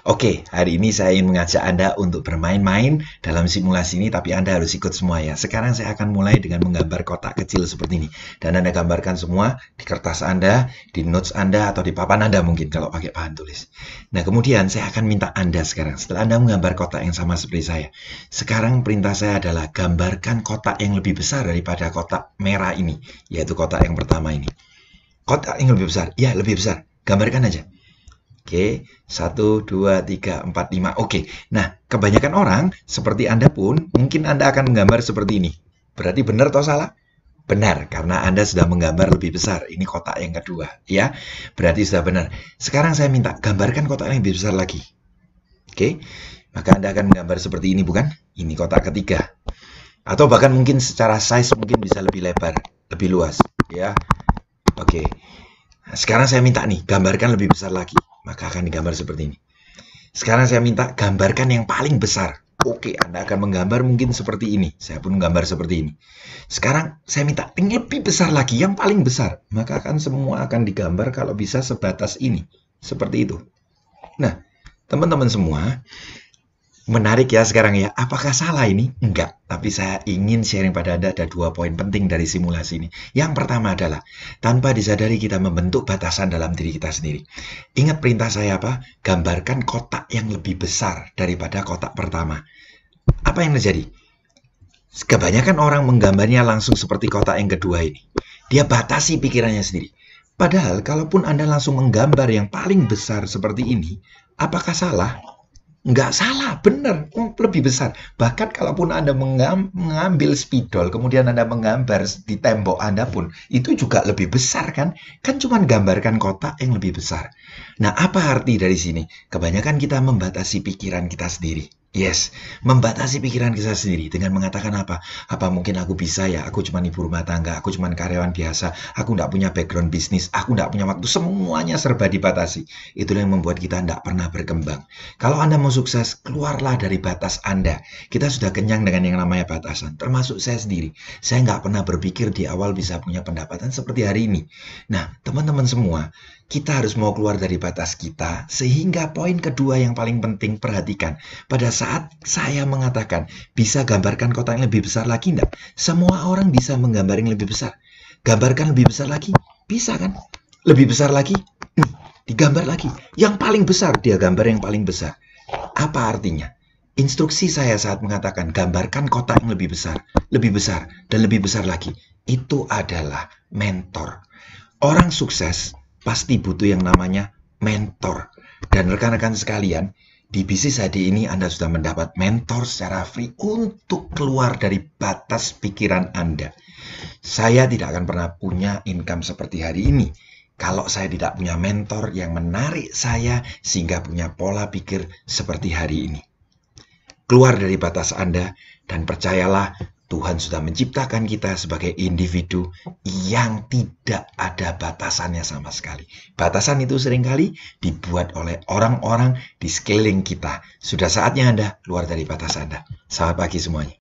Oke, hari ini saya ingin mengajak Anda untuk bermain-main dalam simulasi ini, tapi Anda harus ikut semua ya. Sekarang saya akan mulai dengan menggambar kotak kecil seperti ini. Dan Anda gambarkan semua di kertas Anda, di notes Anda, atau di papan Anda mungkin kalau pakai papan tulis. Nah, kemudian saya akan minta Anda sekarang, setelah Anda menggambar kotak yang sama seperti saya. Sekarang perintah saya adalah gambarkan kotak yang lebih besar daripada kotak merah ini, yaitu kotak yang pertama ini. Kotak yang lebih besar, ya lebih besar. Gambarkan aja. Oke, 1, 2, 3, 4, 5. Oke, nah kebanyakan orang seperti Anda pun mungkin Anda akan menggambar seperti ini. Berarti benar atau salah? Benar, karena Anda sudah menggambar lebih besar. Ini kotak yang kedua, ya. Berarti sudah benar. Sekarang saya minta, gambarkan kotak yang lebih besar lagi. Oke, maka Anda akan menggambar seperti ini, bukan? Ini kotak ketiga. Atau bahkan mungkin secara size mungkin bisa lebih lebar, lebih luas, ya. Oke, sekarang saya minta nih, gambarkan lebih besar lagi. Maka akan digambar seperti ini. Sekarang saya minta gambarkan yang paling besar. Oke, Anda akan menggambar mungkin seperti ini. Saya pun gambar seperti ini. Sekarang saya minta yang lebih besar lagi, yang paling besar. Maka akan semua akan digambar kalau bisa sebatas ini. Seperti itu. Nah, teman-teman semua, Menarik ya sekarang ya. Apakah salah ini? Enggak. Tapi saya ingin sharing pada Anda ada dua poin penting dari simulasi ini. Yang pertama adalah, tanpa disadari kita membentuk batasan dalam diri kita sendiri. Ingat perintah saya apa? Gambarkan kotak yang lebih besar daripada kotak pertama. Apa yang terjadi? Kebanyakan orang menggambarnya langsung seperti kotak yang kedua ini. Dia batasi pikirannya sendiri. Padahal, kalaupun Anda langsung menggambar yang paling besar seperti ini, apakah salah? nggak salah, benar, oh, lebih besar. Bahkan kalaupun Anda mengambil spidol, kemudian Anda menggambar di tembok Anda pun, itu juga lebih besar kan? Kan cuma gambarkan kotak yang lebih besar. Nah, apa arti dari sini? Kebanyakan kita membatasi pikiran kita sendiri. Yes, membatasi pikiran kita sendiri dengan mengatakan apa? Apa mungkin aku bisa ya? Aku cuma ibu rumah tangga, aku cuma karyawan biasa, aku tidak punya background bisnis, aku tidak punya waktu, semuanya serba dibatasi. Itulah yang membuat kita tidak pernah berkembang. Kalau Anda mau sukses, keluarlah dari batas Anda. Kita sudah kenyang dengan yang namanya batasan, termasuk saya sendiri. Saya nggak pernah berpikir di awal bisa punya pendapatan seperti hari ini. Nah, teman-teman semua, kita harus mau keluar dari batas kita, sehingga poin kedua yang paling penting perhatikan. Pada saat saya mengatakan, bisa gambarkan kota yang lebih besar lagi enggak? Semua orang bisa menggambar yang lebih besar. Gambarkan lebih besar lagi, bisa kan? Lebih besar lagi, hmm, digambar lagi. Yang paling besar, dia gambar yang paling besar. Apa artinya? Instruksi saya saat mengatakan gambarkan kota yang lebih besar, lebih besar, dan lebih besar lagi. Itu adalah mentor. Orang sukses pasti butuh yang namanya mentor. Dan rekan-rekan sekalian, di bisnis HD ini Anda sudah mendapat mentor secara free untuk keluar dari batas pikiran Anda. Saya tidak akan pernah punya income seperti hari ini kalau saya tidak punya mentor yang menarik saya sehingga punya pola pikir seperti hari ini. Keluar dari batas Anda dan percayalah Tuhan sudah menciptakan kita sebagai individu yang tidak ada batasannya sama sekali. Batasan itu seringkali dibuat oleh orang-orang di sekeliling kita. Sudah saatnya Anda keluar dari batas Anda. Selamat pagi semuanya.